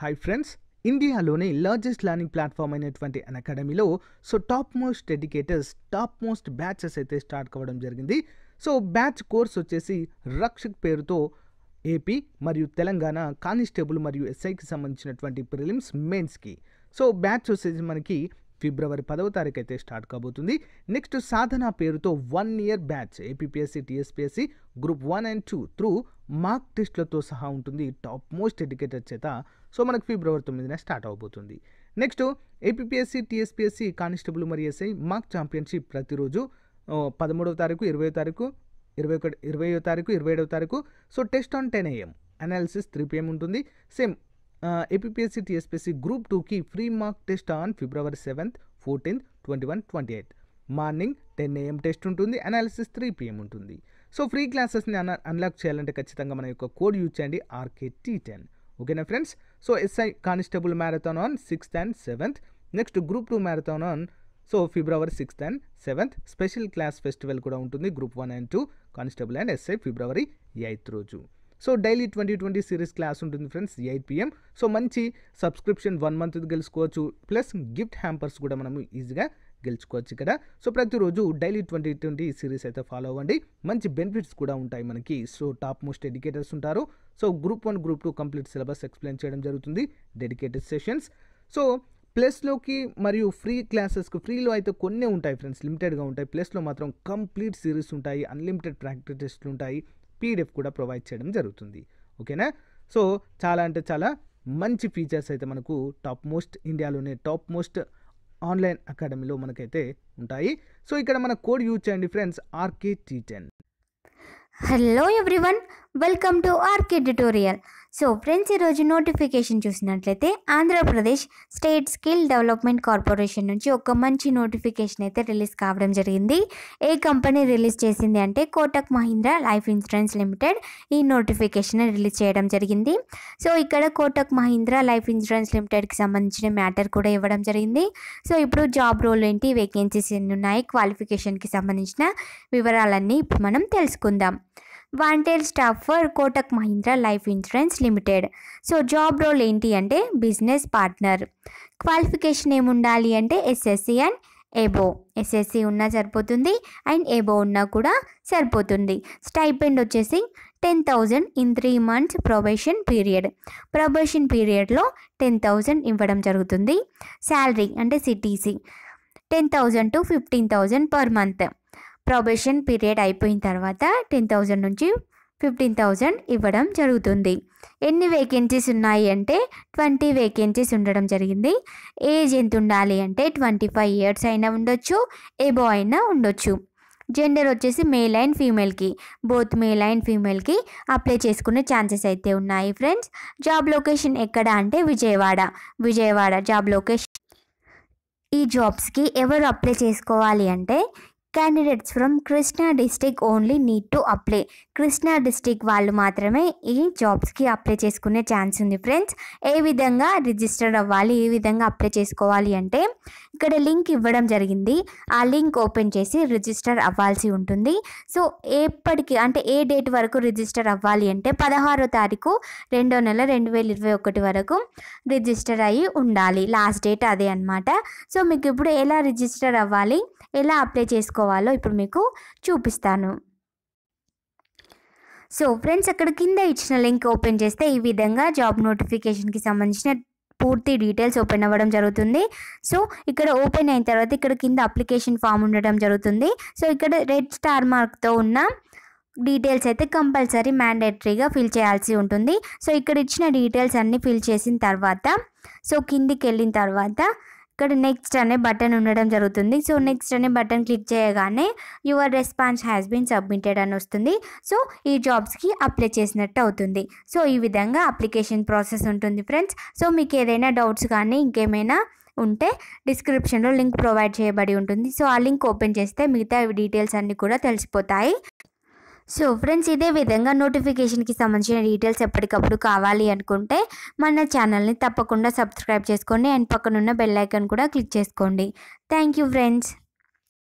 hi friends ఇండియాలోనే largest learning platform అయినటువంటి అన్ అకాడమీలో so top most educators top most batches అయితే స్టార్ట్ కావడం జరిగింది సో బ్యాచ్ కోర్స్ వచ్చేసి రక్షక్ పేరుతో ఏపీ మరియు తెలంగాణ కానిస్టేబుల్ మరియు ఎస్ఐకి సంబంధించినటువంటి ప్రిలిమ్స్ మెయిన్స్కి సో బ్యాచ్ వచ్చేసి మనకి ఫిబ్రవరి పదవ తారీఖు అయితే స్టార్ట్ కాబోతుంది నెక్స్ట్ సాధన పేరుతో one year batch APPSC TSPSC group one and two through mock టెస్ట్లతో సహా ఉంటుంది టాప్ మోస్ట్ ఎడ్యుకేటెడ్ చేత సో మనకు ఫిబ్రవరి తొమ్మిదిన స్టార్ట్ అవబోతుంది నెక్స్ట్ ఏపీఎస్సి టీఎస్పీఎస్సి కానిస్టేబుల్ మరి ఎస్ఐ మార్క్ ఛాంపియన్షిప్ ప్రతిరోజు పదమూడవ తారీఖు ఇరవై తారీఖు ఇరవై ఒకటి ఇరవై తారీఖు ఇరవై ఏడవ తారీఖు so test on ten AM analysis three PM ఉంటుంది సేమ్ ఏపీఎస్సీ టీఎస్పీఎస్సీ గ్రూప్ టూకి free mock test on February seventh fourteenth twenty one twenty eight morning ten AM test ఉంటుంది అనాలిసిస్ త్రీ పిఎం ఉంటుంది సో ఫ్రీ క్లాసెస్ని un unlock చేయాలంటే ఖచ్చితంగా మన యొక్క code use చేయండి ఆర్కే టీ టెన్ ఓకేనా friends so SI constable marathon on sixth and seventh next group two marathon on so February sixth and seventh special class festival కూడా ఉంటుంది group one and two constable and SI February eighth రోజు so daily twenty twenty series class ఉంటుంది friends eight PM so మంచి subscription one month గెలుచుకోవచ్చు plus gift hampers కూడా మనము ఈజీగా గెలుచుకోవచ్చు ఇక్కడ సో ప్రతిరోజు డైలీ ట్వంటీ ట్వంటీ సిరీస్ అయితే ఫాలో అవ్వండి మంచి బెనిఫిట్స్ కూడా ఉంటాయి మనకి సో టాప్ మోస్ట్ ఎడ్యుకేటర్స్ ఉంటారు so group one group two complete syllabus explain చేయడం జరుగుతుంది డెడికేటెడ్ సెషన్స్ సో ప్లస్లోకి మరియు ఫ్రీ క్లాసెస్కి ఫ్రీలో అయితే కొన్ని ఉంటాయి ఫ్రెండ్స్ లిమిటెడ్గా ఉంటాయి ప్లస్లో మాత్రం కంప్లీట్ సిరీస్ ఉంటాయి అన్లిమిటెడ్ ప్రాక్టీస్ టెస్ట్లు ఉంటాయి పీడిఎఫ్ కూడా ప్రొవైడ్ చేయడం జరుగుతుంది ఓకేనా సో చాలా అంటే చాలా మంచి ఫీచర్స్ అయితే మనకు టాప్ మోస్ట్ ఇండియాలోనే టాప్ మోస్ట్ ఆన్లైన్ అకాడమీలో మనకైతే ఉంటాయి సో ఇక్కడ మన కోడ్ యూజ్ చేయండి friends RK T ten hello everyone welcome to RK tutorial so friends ఈరోజు నోటిఫికేషన్ చూసినట్లయితే Andhra Pradesh state skill development corporation నుంచి ఒక మంచి నోటిఫికేషన్ అయితే రిలీజ్ కావడం జరిగింది ఏ కంపెనీ రిలీజ్ చేసింది అంటే Kotak Mahindra life insurance limited ఈ నోటిఫికేషన్ రిలీజ్ చేయడం జరిగింది సో ఇక్కడ కోటక్ మహీంద్రా లైఫ్ ఇన్సూరెన్స్ లిమిటెడ్కి సంబంధించిన మ్యాటర్ కూడా ఇవ్వడం జరిగింది సో ఇప్పుడు జాబ్ రోల్ ఏంటి వేకెన్సీస్ ఎన్ని ఉన్నాయి క్వాలిఫికేషన్కి సంబంధించిన వివరాలన్నీ ఇప్పుడు మనం తెలుసుకుందాం wanted staff for Kotak Mahindra life insurance limited so job role ఏంటి అంటే బిజినెస్ పార్ట్నర్ క్వాలిఫికేషన్ ఏముండాలి అంటే ఎస్ఎస్సి అండ్ ఎబో ఎస్ఎస్సి ఉన్నా సరిపోతుంది అండ్ ఎబో ఉన్నా కూడా సరిపోతుంది స్టైపెండ్ వచ్చేసి ten thousand in three months probation period probation పీరియడ్లో టెన్ థౌజండ్ ఇవ్వడం జరుగుతుంది శాలరీ అంటే CTC ten thousand to fifteen thousand per month probation period అయిపోయిన తర్వాత టెన్ థౌజండ్ నుంచి ఫిఫ్టీన్ థౌజండ్ ఇవ్వడం జరుగుతుంది ఎన్ని వేకెన్సీస్ ఉన్నాయి అంటే ట్వంటీ వేకెన్సీస్ ఉండడం జరిగింది ఏజ్ ఎంత ఉండాలి అంటే ట్వంటీ ఫైవ్ ఇయర్స్ అయినా ఉండొచ్చు ఎబో అయినా ఉండొచ్చు జెండర్ వచ్చేసి మేల్ అండ్ ఫీమేల్కి బోత్ మేల్ అండ్ ఫీమేల్కి అప్లై చేసుకునే ఛాన్సెస్ అయితే ఉన్నాయి ఫ్రెండ్స్ జాబ్ లొకేషన్ ఎక్కడ అంటే విజయవాడ విజయవాడ జాబ్ లొకేషన్ ఈ జాబ్స్కి ఎవరు అప్లై చేసుకోవాలి అంటే candidates from Krishna district only need to apply Krishna district వాళ్ళు మాత్రమే ఈ జాబ్స్కి అప్లై చేసుకునే ఛాన్స్ ఉంది ఫ్రెండ్స్ ఏ విధంగా రిజిస్టర్ అవ్వాలి ఏ విధంగా అప్లై చేసుకోవాలి అంటే ఇక్కడ లింక్ ఇవ్వడం జరిగింది ఆ లింక్ ఓపెన్ చేసి రిజిస్టర్ అవ్వాల్సి ఉంటుంది సో ఎప్పటికి అంటే ఏ డేట్ వరకు రిజిస్టర్ అవ్వాలి అంటే పదహారో తారీఖు రెండో నెల రెండు వేల ఇరవై ఒకటి వరకు రిజిస్టర్ అయ్యి ఉండాలి లాస్ట్ డేట్ అదే అనమాట సో మీకు ఇప్పుడు ఎలా రిజిస్టర్ అవ్వాలి ఎలా అప్లై చేసుకోవాలో ఇప్పుడు మీకు చూపిస్తాను సో ఫ్రెండ్స్ అక్కడ కింద ఇచ్చిన లింక్ ఓపెన్ చేస్తే ఈ విధంగా జాబ్ నోటిఫికేషన్కి సంబంధించిన పూర్తి డీటెయిల్స్ ఓపెన్ అవ్వడం జరుగుతుంది సో ఇక్కడ ఓపెన్ అయిన తర్వాత ఇక్కడ కింద అప్లికేషన్ ఫామ్ ఉండడం జరుగుతుంది సో ఇక్కడ రెడ్ స్టార్ మార్క్తో ఉన్న డీటెయిల్స్ అయితే కంపల్సరీ మ్యాండేటరీగా ఫిల్ చేయాల్సి ఉంటుంది సో ఇక్కడ ఇచ్చిన డీటెయిల్స్ అన్నీ ఫిల్ చేసిన తర్వాత సో కిందికి వెళ్ళిన తర్వాత ఇక్కడ నెక్స్ట్ అనే బటన్ ఉండడం జరుగుతుంది సో నెక్స్ట్ అనే బటన్ క్లిక్ చేయగానే your response has been submitted అని వస్తుంది సో ఈ జాబ్స్కి అప్లై చేసినట్టు అవుతుంది సో ఈ విధంగా అప్లికేషన్ ప్రాసెస్ ఉంటుంది ఫ్రెండ్స్ సో మీకు ఏదైనా డౌట్స్ కానీ ఇంకేమైనా ఉంటే డిస్క్రిప్షన్లో లింక్ ప్రొవైడ్ చేయబడి ఉంటుంది సో ఆ లింక్ ఓపెన్ చేస్తే మిగతా డీటెయిల్స్ అన్నీ కూడా తెలిసిపోతాయి సో ఫ్రెండ్స్ ఇదే విధంగా నోటిఫికేషన్కి సంబంధించిన డీటెయిల్స్ ఎప్పటికప్పుడు కావాలి అనుకుంటే మన ఛానల్ని తప్పకుండా సబ్స్క్రైబ్ చేసుకోండి అండ్ పక్కనున్న బెల్ కూడా క్లిక్ చేసుకోండి థ్యాంక్ యూ ఫ్రెండ్స్